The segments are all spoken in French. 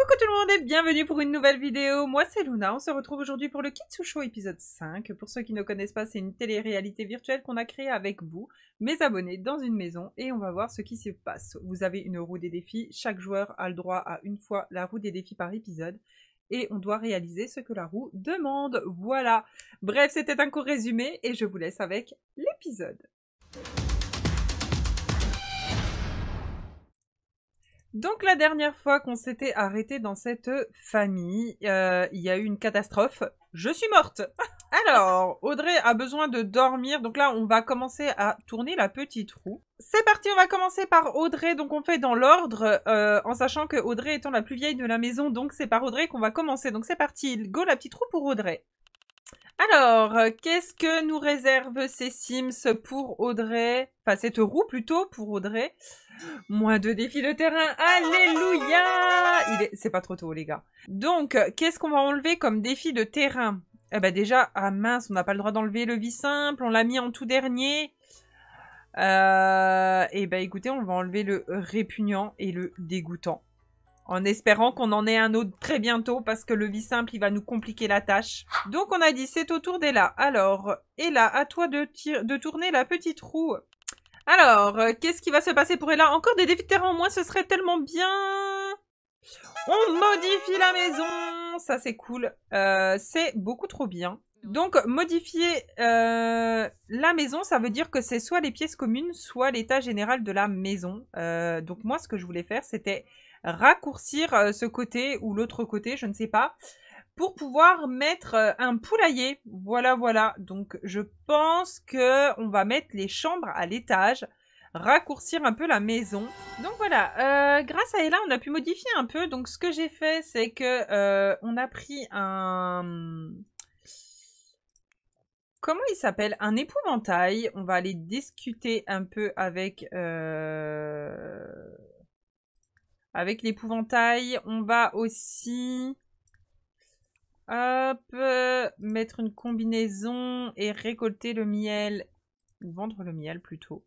Coucou tout le monde et bienvenue pour une nouvelle vidéo, moi c'est Luna, on se retrouve aujourd'hui pour le Kitsu épisode 5. Pour ceux qui ne connaissent pas, c'est une télé-réalité virtuelle qu'on a créée avec vous, mes abonnés, dans une maison et on va voir ce qui se passe. Vous avez une roue des défis, chaque joueur a le droit à une fois la roue des défis par épisode et on doit réaliser ce que la roue demande, voilà. Bref, c'était un court résumé et je vous laisse avec l'épisode. Donc la dernière fois qu'on s'était arrêté dans cette famille, euh, il y a eu une catastrophe. Je suis morte. Alors, Audrey a besoin de dormir. Donc là, on va commencer à tourner la petite roue. C'est parti, on va commencer par Audrey. Donc on fait dans l'ordre, euh, en sachant que Audrey étant la plus vieille de la maison, donc c'est par Audrey qu'on va commencer. Donc c'est parti, go la petite roue pour Audrey. Alors, euh, qu'est-ce que nous réservent ces Sims pour Audrey Enfin, cette roue plutôt pour Audrey. Moins de défis de terrain. Alléluia C'est pas trop tôt, les gars. Donc, euh, qu'est-ce qu'on va enlever comme défi de terrain Eh ben déjà, ah mince, on n'a pas le droit d'enlever le vie simple. On l'a mis en tout dernier. Euh, eh ben écoutez, on va enlever le répugnant et le dégoûtant en espérant qu'on en ait un autre très bientôt parce que le vie simple il va nous compliquer la tâche. Donc on a dit c'est au tour d'Ella. Alors Ella, à toi de, de tourner la petite roue. Alors, euh, qu'est-ce qui va se passer pour Ella Encore des défis de terrain en moins, ce serait tellement bien On modifie la maison Ça c'est cool, euh, c'est beaucoup trop bien. Donc, modifier euh, la maison, ça veut dire que c'est soit les pièces communes, soit l'état général de la maison. donc moi, ce que je voulais faire, c'était raccourcir euh, ce côté ou l'autre côté, je ne sais pas, pour pouvoir mettre euh, un poulailler. Voilà, voilà. Donc je pense que on va mettre les chambres à l'étage raccourcir un peu la maison. Donc voilà, euh, grâce à Ella, on a pu modifier un peu. Donc ce que j'ai fait, c'est que on a pris un... Comment il s'appelle Un épouvantail. On va aller discuter un peu avec avec l'épouvantail. On va aussi euh, mettre une combinaison et récolter le miel. Vendre le miel plutôt.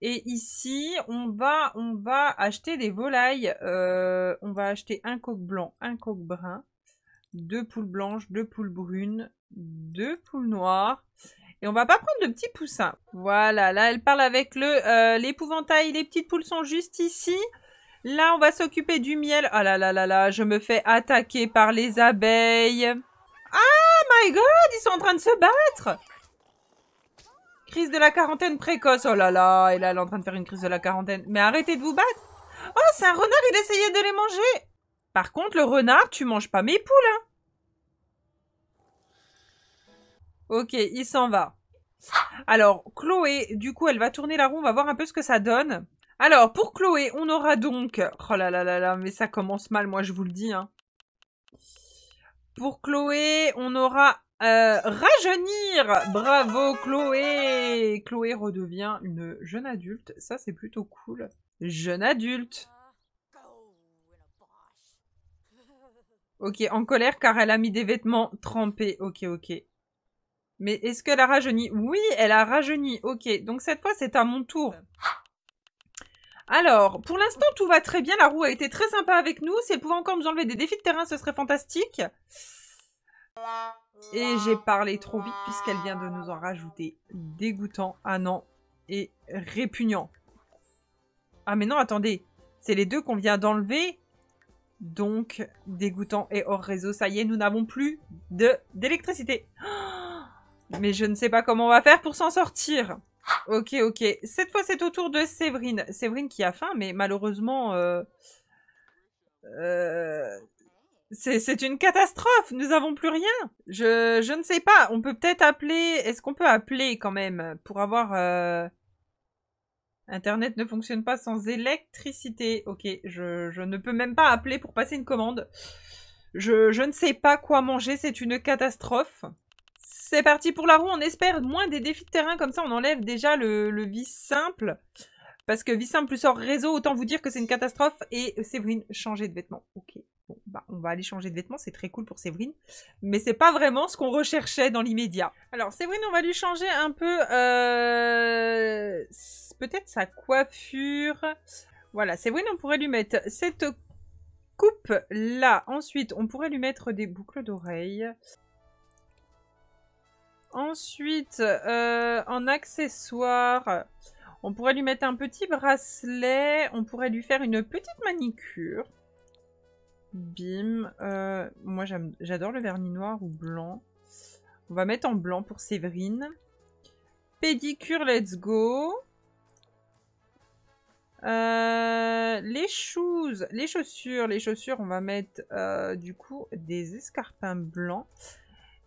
Et ici, on va, on va acheter des volailles. Euh, on va acheter un coq blanc, un coq brun, deux poules blanches, deux poules brunes, deux poules noires. Et on va pas prendre de petits poussins. Voilà, là, elle parle avec le euh, l'épouvantail. Les petites poules sont juste ici. Là, on va s'occuper du miel. oh là là là là, je me fais attaquer par les abeilles. Ah, my God, ils sont en train de se battre Crise de la quarantaine précoce. Oh là là, il elle est en train de faire une crise de la quarantaine. Mais arrêtez de vous battre. Oh, c'est un renard, il essayait de les manger. Par contre, le renard, tu manges pas mes poules, hein. Ok, il s'en va. Alors, Chloé, du coup, elle va tourner la roue. On va voir un peu ce que ça donne. Alors, pour Chloé, on aura donc... Oh là là là là, mais ça commence mal, moi je vous le dis. Hein. Pour Chloé, on aura euh, Rajeunir. Bravo Chloé. Chloé redevient une jeune adulte. Ça, c'est plutôt cool. Jeune adulte. Ok, en colère car elle a mis des vêtements trempés. Ok, ok. Mais est-ce qu'elle a rajeuni Oui, elle a rajeuni. Ok, donc cette fois, c'est à mon tour. Alors, pour l'instant, tout va très bien. La roue a été très sympa avec nous. Si elle pouvait encore nous enlever des défis de terrain, ce serait fantastique. Et j'ai parlé trop vite puisqu'elle vient de nous en rajouter. Dégoûtant, anant et répugnant. Ah mais non, attendez, c'est les deux qu'on vient d'enlever. Donc, dégoûtant et hors réseau, ça y est, nous n'avons plus d'électricité. Mais je ne sais pas comment on va faire pour s'en sortir. Ok, ok. Cette fois, c'est au tour de Séverine. Séverine qui a faim, mais malheureusement... Euh, euh, c'est une catastrophe, nous avons plus rien. Je, je, ne sais pas, on peut peut-être appeler... Est-ce qu'on peut appeler quand même pour avoir... Euh, Internet ne fonctionne pas sans électricité. Ok, je, je, ne peux même pas appeler pour passer une commande. Je, je ne sais pas quoi manger, c'est une catastrophe. C'est parti pour la roue. On espère moins des défis de terrain. Comme ça, on enlève déjà le, vice simple. Parce que vice simple plus hors réseau, autant vous dire que c'est une catastrophe. Et Séverine, changer de vêtements. Ok. Bon, bah, on va aller changer de vêtements, c'est très cool pour Séverine, mais c'est pas vraiment ce qu'on recherchait dans l'immédiat. Alors Séverine, on va lui changer un peu, euh, peut-être sa coiffure. Voilà, Séverine, on pourrait lui mettre cette coupe là. Ensuite, on pourrait lui mettre des boucles d'oreilles. Ensuite, euh, en accessoire, on pourrait lui mettre un petit bracelet. On pourrait lui faire une petite manicure. Bim. Euh, moi, j'adore le vernis noir ou blanc. On va mettre en blanc pour Séverine. Pédicure, let's go. Euh, les shoes, les chaussures, les chaussures, on va mettre du coup des escarpins blancs.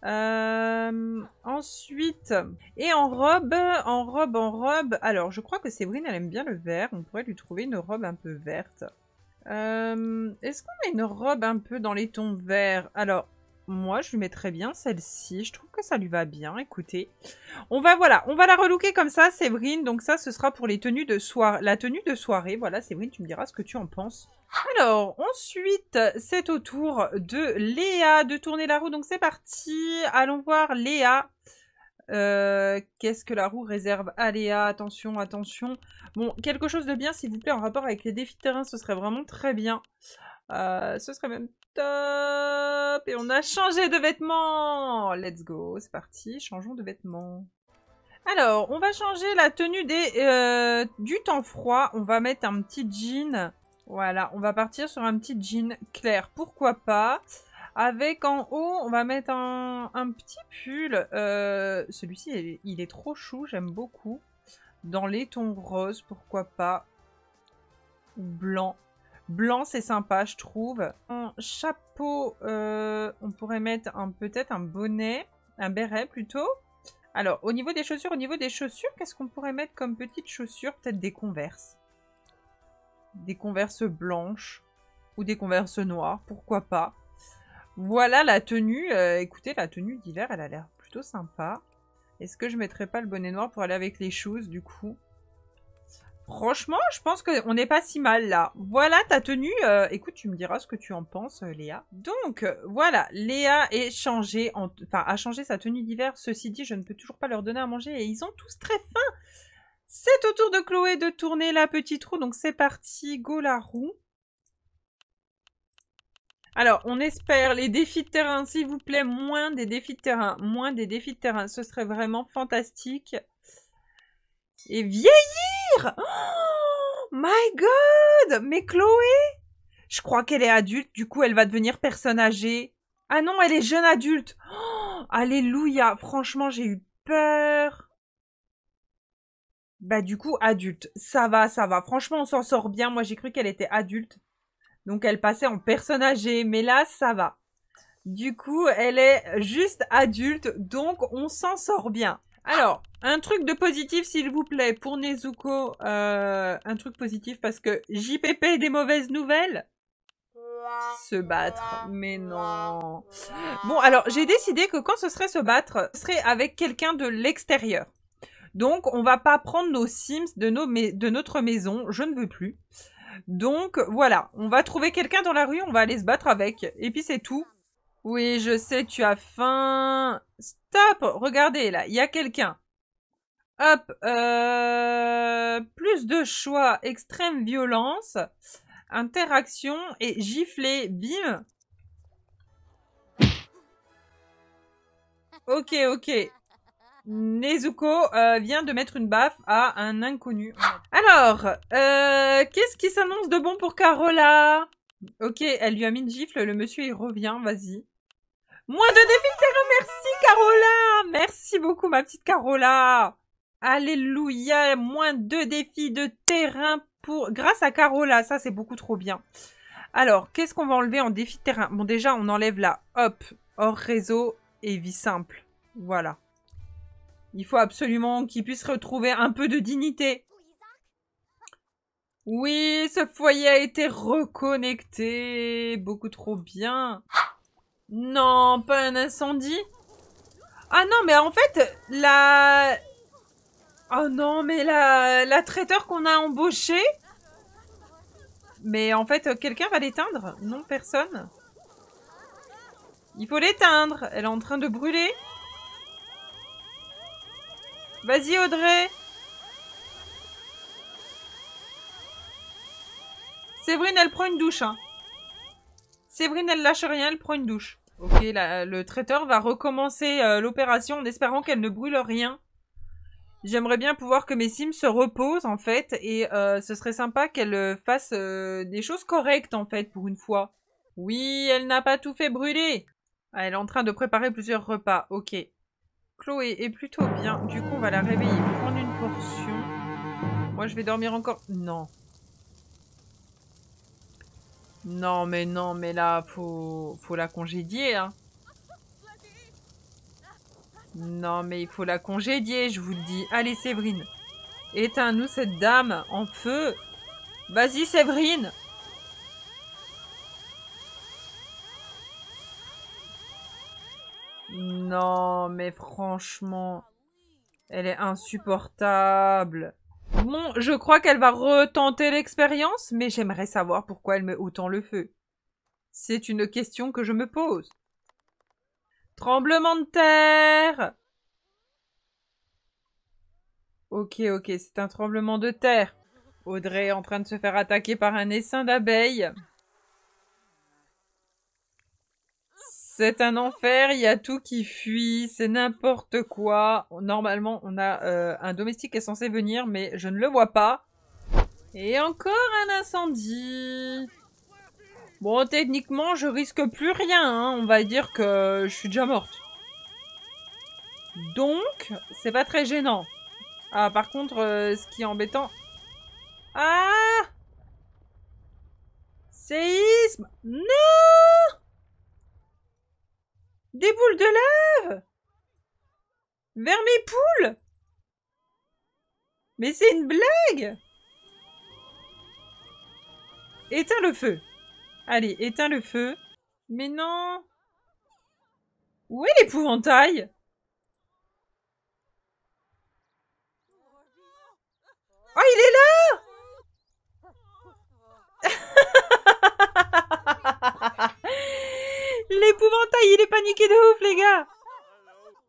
Euh, ensuite, et en robe, en robe, en robe. Alors, je crois que Séverine, elle aime bien le vert. On pourrait lui trouver une robe un peu verte. Euh, Est-ce qu'on met une robe un peu dans les tons verts Alors, moi, je lui mettrais bien celle-ci. Je trouve que ça lui va bien, écoutez. On va, voilà, on va la relooker comme ça, Séverine. Donc ça, ce sera pour les tenues de soirée, la tenue de soirée. Voilà, Séverine, tu me diras ce que tu en penses. Alors, ensuite, c'est au tour de Léa de tourner la roue. Donc c'est parti, allons voir Léa. Euh, qu'est-ce que la roue réserve à Léa Attention, attention. Bon, quelque chose de bien, s'il vous plaît, en rapport avec les défis de terrain, ce serait vraiment très bien. Euh, ce serait même top. Et on a changé de vêtements. Let's go, c'est parti, changeons de vêtements. Alors, on va changer la tenue des, euh, du temps froid. On va mettre un petit jean. Voilà, on va partir sur un petit jean clair. Pourquoi pas avec en haut, on va mettre un, petit pull. Euh, celui-ci, il, est trop chou, j'aime beaucoup. Dans les tons roses, pourquoi pas. Ou blanc. Blanc, c'est sympa, je trouve. En chapeau, euh, on pourrait mettre peut-être un bonnet, un béret plutôt. Alors, au niveau des chaussures, au niveau des chaussures, qu'est-ce qu'on pourrait mettre comme petites chaussures Peut-être des converses. Des converses blanches ou des converses noires, pourquoi pas. Voilà la tenue. Euh, écoutez, la tenue d'hiver, elle a l'air plutôt sympa. Est-ce que je mettrais pas le bonnet noir pour aller avec les choses, du coup Franchement, je pense qu'on n'est pas si mal là. Voilà ta tenue. Euh, écoute, tu me diras ce que tu en penses, euh, Léa. Donc, euh, voilà, Léa a changé sa tenue d'hiver. Ceci dit, je ne peux toujours pas leur donner à manger et ils ont tous très faim. C'est au tour de Chloé de tourner la petite roue. Donc, c'est parti, go la roue. Alors, on espère les défis de terrain, s'il vous plaît, moins des défis de terrain, moins des défis de terrain. Ce serait vraiment fantastique. Et vieilli oh, My God Mais Chloé Je crois qu'elle est adulte, du coup elle va devenir personne âgée. Ah non, elle est jeune adulte oh, Alléluia Franchement, j'ai eu peur Bah du coup, adulte. Ça va, ça va. Franchement, on s'en sort bien. Moi, j'ai cru qu'elle était adulte. Donc elle passait en personne âgée, mais là, ça va. Du coup, elle est juste adulte, donc on s'en sort bien. Alors, un truc de positif, s'il vous plaît, pour Nezuko. Euh, un truc positif parce que JPP des mauvaises nouvelles se battre, mais non. Bon, alors j'ai décidé que quand ce serait se battre, ce serait avec quelqu'un de l'extérieur. Donc on va pas prendre nos Sims de, de notre maison, je ne veux plus. Donc voilà, on va trouver quelqu'un dans la rue, on va aller se battre avec, et puis c'est tout. Oui, je sais, tu as faim. Stop Regardez, là, il y a quelqu'un. Hop, euh, plus de choix, extrême violence, interaction et gifler, bim. Ok, ok. Nezuko euh, vient de mettre une baffe à un inconnu. Alors, euh, qu'est-ce qui s'annonce de bon pour Carola Ok, elle lui a mis une gifle, le monsieur il revient, vas-y. Moins de défis, Merci, Carola Merci beaucoup, ma petite Carola Alléluia Moins de défis de terrain pour... Grâce à Carola, ça, c'est beaucoup trop bien. Alors, qu'est-ce qu'on va enlever en défi de terrain Bon, déjà, on enlève la hop, hors réseau et vie simple. Voilà. Il faut absolument qu'ils puissent retrouver un peu de dignité. Oui, ce foyer a été reconnecté. Beaucoup trop bien. Non, pas un incendie Ah non, mais en fait, la... Oh non, mais la, la traiteur qu'on a embauchée Mais en fait, quelqu'un va l'éteindre Non, personne. Il faut l'éteindre Elle est en train de brûler. Vas-y, Audrey Séverine, elle prend une douche, hein. Séverine, elle lâche rien, elle prend une douche. Ok, le traiteur va recommencer euh, l'opération en espérant qu'elle ne brûle rien. J'aimerais bien pouvoir que mes sims se reposent en fait et euh, ce serait sympa qu'elle euh, fasse des choses correctes en fait pour une fois. Oui, elle n'a pas tout fait brûler. Ah, elle est en train de préparer plusieurs repas, ok. Chloé est plutôt bien, du coup on va la réveiller, prendre une portion. Moi je vais dormir encore... Non. Non, mais non, mais là, faut, faut la congédier, hein. Non, mais il faut la congédier, je vous le dis. Allez, Séverine, éteins-nous cette dame en feu. Vas-y, Séverine Non, mais franchement, elle est insupportable. Bon, je crois qu'elle va retenter l'expérience, mais j'aimerais savoir pourquoi elle met autant le feu. C'est une question que je me pose. Tremblement de terre Ok, ok, c'est un tremblement de terre. Audrey est en train de se faire attaquer par un essaim d'abeilles. C'est un enfer, il y a tout qui fuit, c'est n'importe quoi. Normalement, on a euh, un domestique est censé venir, mais je ne le vois pas. Et encore un incendie Bon, techniquement, je risque plus rien. Hein. On va dire que je suis déjà morte. Donc, c'est pas très gênant. Ah, par contre, euh, ce qui est embêtant... Ah Séisme Non des boules de lave Vers mes poules Mais c'est une blague Éteins le feu Allez, éteins le feu. Mais non Où est l'épouvantail Oh, il est là est de ouf, les gars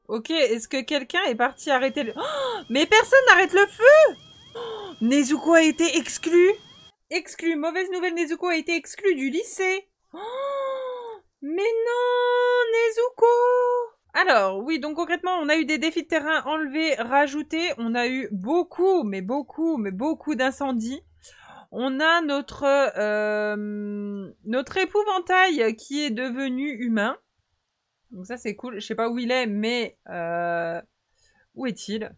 Ok, est-ce que quelqu'un est parti arrêter le... Oh, mais personne n'arrête le feu oh, Nezuko a été exclu Exclu, mauvaise nouvelle, Nezuko a été exclu du lycée oh, Mais non, Nezuko alors, oui, donc concrètement, on a eu des défis de terrain enlevés, rajoutés. On a eu beaucoup, mais beaucoup, mais beaucoup d'incendies. On a notre, euh, notre épouvantail qui est devenu humain. Donc ça, c'est cool. Je sais pas où il est, mais... Euh, où est-il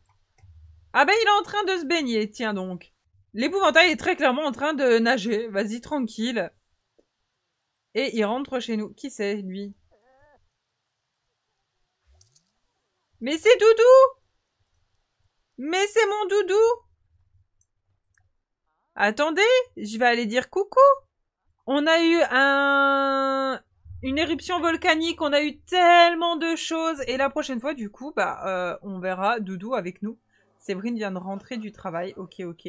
Ah ben, il est en train de se baigner, tiens donc. L'épouvantail est très clairement en train de nager. Vas-y, tranquille. Et il rentre chez nous. Qui c'est, lui Mais c'est Doudou Mais c'est mon Doudou Attendez, je vais aller dire coucou. On a eu un une éruption volcanique, on a eu tellement de choses. Et la prochaine fois, du coup, bah, euh, on verra Doudou avec nous. Séverine vient de rentrer du travail, ok, ok.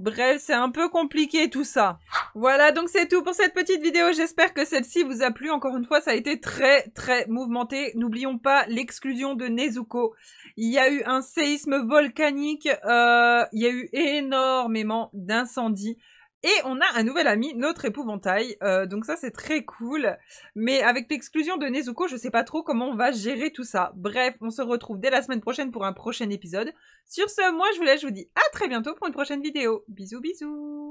Bref, c'est un peu compliqué tout ça. Voilà, donc c'est tout pour cette petite vidéo. J'espère que celle-ci vous a plu. Encore une fois, ça a été très, très mouvementé. N'oublions pas l'exclusion de Nezuko. Il y a eu un séisme volcanique. Euh, il y a eu énormément d'incendies. Et on a un nouvel ami, notre épouvantail. Euh, donc ça, c'est très cool. Mais avec l'exclusion de Nezuko, je sais pas trop comment on va gérer tout ça. Bref, on se retrouve dès la semaine prochaine pour un prochain épisode. Sur ce, moi, je vous laisse. Je vous dis à très bientôt pour une prochaine vidéo. Bisous, bisous